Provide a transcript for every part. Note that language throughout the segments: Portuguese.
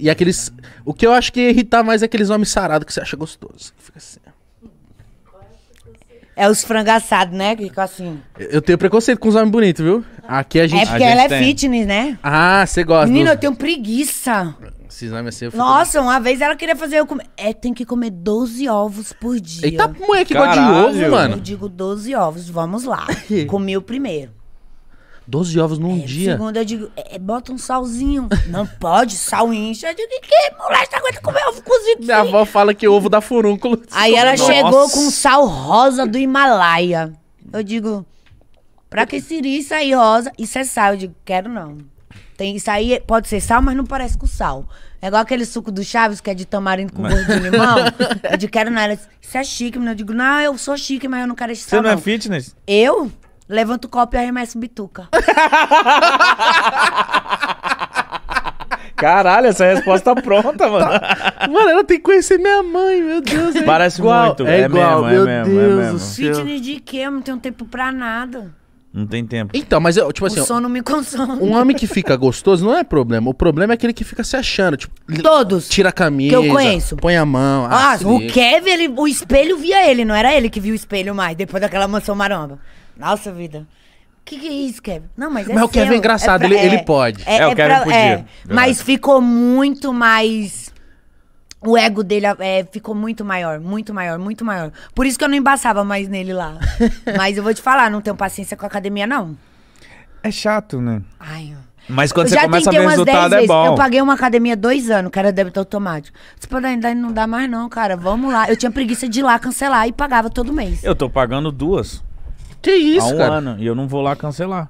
E aqueles. O que eu acho que irritar mais é aqueles homens sarados que você acha gostoso. Fica assim. É os frangaçados, né? Que ficam assim. Eu, tenho preconceito com os homens bonitos, viu? Aqui a é gente. É porque gente ela tem. é fitness, né? Ah, você gosta. Menina, dos... eu tenho preguiça. Esses homens assim eu fico... Nossa, uma vez ela queria fazer eu comer. É, tem que comer 12 ovos por dia. Eita, mulher que gosta de ovo, mano. Eu digo 12 ovos, vamos lá. Comi o primeiro. 12 ovos num é, dia. Segunda eu digo, é, é, bota um salzinho. Não pode, sal incha. Eu digo, que moleque, tá aguenta comer ovo cozido. Minha avó fala que ovo dá furúnculo. Aí ela Nossa. chegou com sal rosa do Himalaia. Eu digo, pra que seria isso aí rosa? Isso é sal. Eu digo, quero não. Tem, isso aí pode ser sal, mas não parece com sal. É igual aquele suco do Chaves, que é de tamarindo com gosto de limão. eu digo, quero nada. Isso é chique, menino. Eu digo, não, eu sou chique, mas eu não quero esse Você sal. Você não, não é fitness? Eu? Levanta o copo e arremessa o bituca. Caralho, essa resposta tá pronta, mano. mano, ela tem que conhecer minha mãe, meu Deus. É Parece igual. muito, é, é igual, mesmo, é meu é mesmo, Deus é mesmo. Fitness de quê? Eu não tenho tempo pra nada. Não tem tempo. Então, mas eu, tipo o assim. O sono me consome. Um homem que fica gostoso não é problema. O problema é aquele que fica se achando. Tipo, Todos. Tira a camisa. Que eu conheço. Põe a mão. Ah, ah o Kevin, ele, o espelho via ele. Não era ele que viu o espelho mais, depois daquela mansão maromba. Nossa vida. O que, que é isso, Kevin? Não, mas é Mas o Kevin é, é engraçado, pra- ele, ele é. pode. É, é o Kevin podia, mas ficou muito mais. O ego dele é, ficou muito maior, muito maior, muito maior. Por isso que eu não embaçava mais nele lá. mas eu vou te falar, não tenho paciência com a academia, não. É chato, né? Ai, eu- Mas quando você já começa a tentei ver resultado, é bom. Eu paguei uma academia dois anos, que era débito automático. Disse, pô, Dani, não dá mais não, cara. Vamos lá. Eu tinha preguiça de ir lá cancelar e pagava todo mês. Eu tô pagando duas. Que isso, Há um cara? ano. E eu não vou lá cancelar.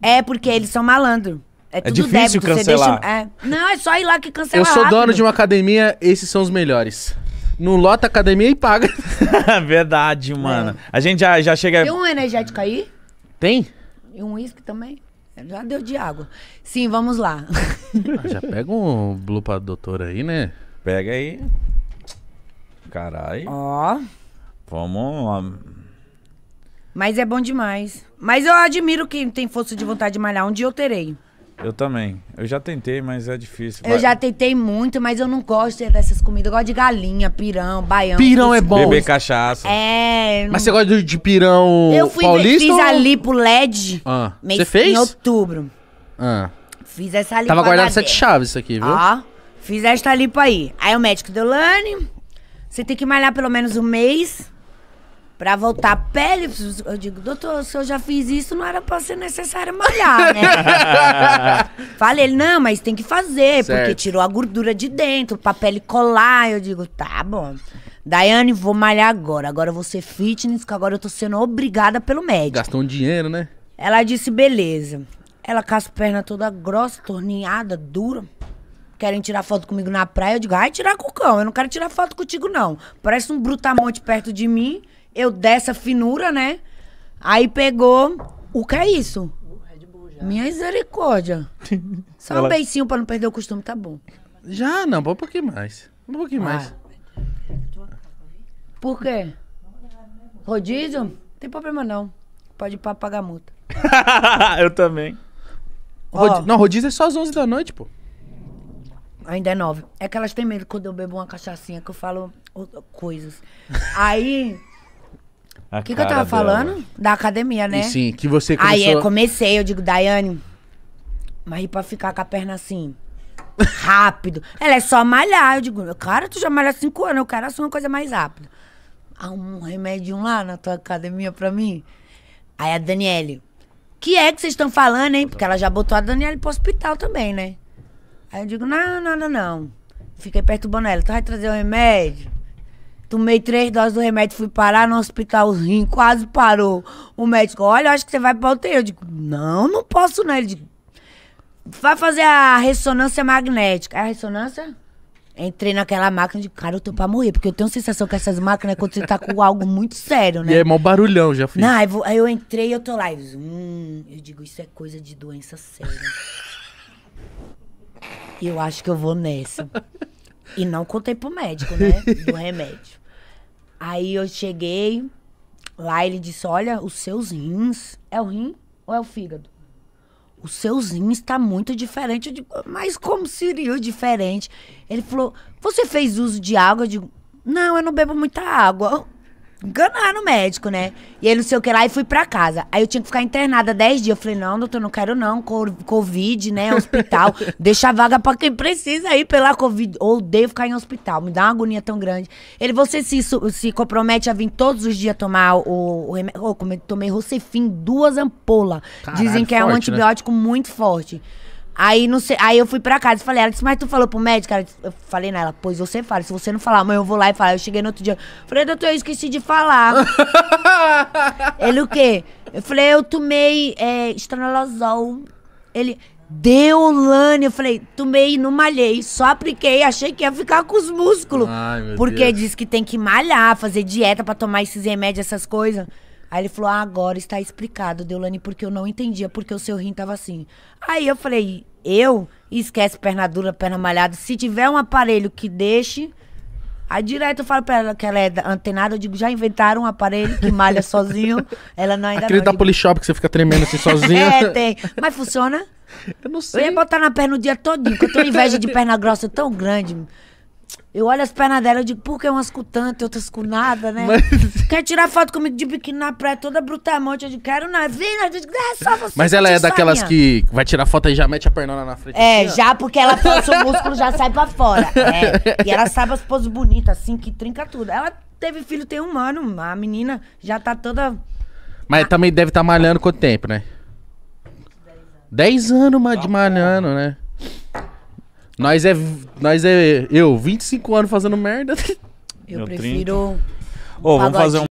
É porque eles são malandro. É, é tudo difícil débito, você cancelar. deixa- é. Não, é só ir lá que cancela Eu sou dono de uma academia, esses são os melhores. Não lota academia e paga. Verdade, mano. É. A gente já, já chega. Tem um energético aí? Tem? E um uísque também? Já deu de água. Sim, vamos lá. Ah, já pega um blue pra doutora aí, né? Pega aí. Caralho. Ó, Vamos. Mas é bom demais. Mas eu admiro quem tem força de vontade de malhar. Um dia eu terei. Eu também. Eu já tentei, mas é difícil. Eu Vai. já tentei muito, mas eu não gosto dessas comidas. Eu gosto de galinha, pirão, baião. Pirão é bom. Beber cachaça. É. Mas você gosta de, de pirão eu fui, paulista? Fiz ou... ali pro LED. Ah. Mês, você fez? Em outubro. Ah. Fiz essa lipo. Tava guardado sete chaves isso aqui, viu? Ó. Fiz esta lipo aí. Aí o médico deu, Lani, você tem que malhar pelo menos um mês pra voltar a pele. Eu digo, doutor, se eu já fiz isso, não era pra ser necessário malhar, né? Falei, não, mas tem que fazer, certo. porque tirou a gordura de dentro, pra pele colar. Eu digo, tá bom. Daiane, vou malhar agora. Agora eu vou ser fitness, que agora eu tô sendo obrigada pelo médico. Gastou um dinheiro, né? Ela disse, beleza. Ela com as pernas toda grossa, torneada, dura querem tirar foto comigo na praia, eu digo, ai, tirar com o cão, eu não quero tirar foto contigo, não. Parece um brutamonte perto de mim eu dessa finura, né? Aí pegou. O que é isso? Minha misericórdia. Só um beicinho pra não perder o costume, tá bom. Já não, um pouquinho mais. Um pouquinho ah. mais. Por quê? Rodízio? Não tem problema não. Pode ir pra pagar multa. eu também. Não, rodízio é só às 11 da noite, pô. Ainda é nove. É que elas têm medo quando eu bebo uma cachaçinha, que eu falo coisas. Aí o que, que eu tava dela. falando? Da academia, né? E sim, que você começou... Aí eu comecei, eu digo, Daiane, mas e pra ficar com a perna assim? Rápido. Ela é só malhar. Eu digo, cara, tu já malha cinco anos, eu quero assim uma coisa mais rápida. Há um remédio lá na tua academia pra mim. Aí a Daniele, que é que vocês estão falando, hein? Porque ela já botou a Daniele pro hospital também, né? Aí eu digo, não, não, não, não. Fiquei perturbando ela, tu vai trazer o um remédio? Tomei três doses do remédio, fui parar no hospital, os quase parou. O médico, olha, acho que você vai pra UTI. Eu digo, não, não posso não. Ele digo, vai fazer a ressonância magnética. A ressonância? Entrei naquela máquina de cara, eu tô pra morrer, porque eu tenho a sensação que essas máquinas é quando você tá com algo muito sério, né? E é mó barulhão, já fiz. Não, aí eu, aí eu entrei e eu tô lá, eu, hum, eu digo, isso é coisa de doença séria. eu acho que eu vou nessa. E não contei pro médico, né? Do remédio. Aí eu cheguei, lá ele disse: Olha, os seus rins. É o rim ou é o fígado? Os seus rins está muito diferente. Eu digo, mas como seria diferente? Ele falou: Você fez uso de água? Eu digo: Não, eu não bebo muita água enganar no médico, né? E aí não sei o que lá, e fui pra casa. Aí eu tinha que ficar internada 10 dias. Eu falei, não, doutor, não quero não. Covid, né? Hospital. Deixa a vaga pra quem precisa aí pela Covid. Odeio ficar em hospital. Me dá uma agonia tão grande. Ele, você se, se compromete a vir todos os dias tomar o, o remédio. Oh, é tomei Rucefin, duas ampolas. Dizem que é um né? antibiótico né? muito forte. Aí, não sei, aí eu fui pra casa e falei, ela disse, mas tu falou pro médico? Ela disse, eu falei nela, pois você fala, se você não falar, mãe, eu vou lá e falar. Eu cheguei no outro dia, falei, doutor, eu esqueci de falar. Ele, o quê? Eu falei, eu tomei é, estranolozol. Ele, Deolane, eu falei, tomei não malhei, só apliquei, achei que ia ficar com os músculos. Ai, meu porque Deus. diz que tem que malhar, fazer dieta para tomar esses remédios, essas coisas. Aí ele falou: ah, agora está explicado, Deulane, porque eu não entendia porque o seu rim tava assim. Aí eu falei: eu? Esquece perna dura, perna malhada. Se tiver um aparelho que deixe. Aí direto eu falo pra ela que ela é antenada, eu digo, já inventaram um aparelho que malha sozinho. Ela não ainda Aquele não, da digo... Polishop que você fica tremendo assim sozinha. é, tem. Mas funciona? Eu não sei. Eu ia botar na perna o dia todo, porque eu tenho inveja de perna grossa tão grande. Eu olho as pernas dela, eu digo, por que umas com tanto e outras com nada, né? Mas... Quer tirar foto comigo de biquíni na praia toda brutamente? Eu digo, quero na Vem, eu digo, é só você. Mas ela é daquelas que vai tirar foto e já mete a pernona na frente. É, assim, já porque ela força o músculo já sai pra fora. É. E ela sabe as poses bonitas, assim, que trinca tudo. Ela teve filho, tem um ano. A menina já tá toda. Mas ah. também deve estar tá malhando quanto tempo, né? Dez anos, Dez anos de malhando, né? Nós é. Nós é. Eu, 25 anos fazendo merda. Eu, Eu prefiro. Ô, oh, vamos fazer um.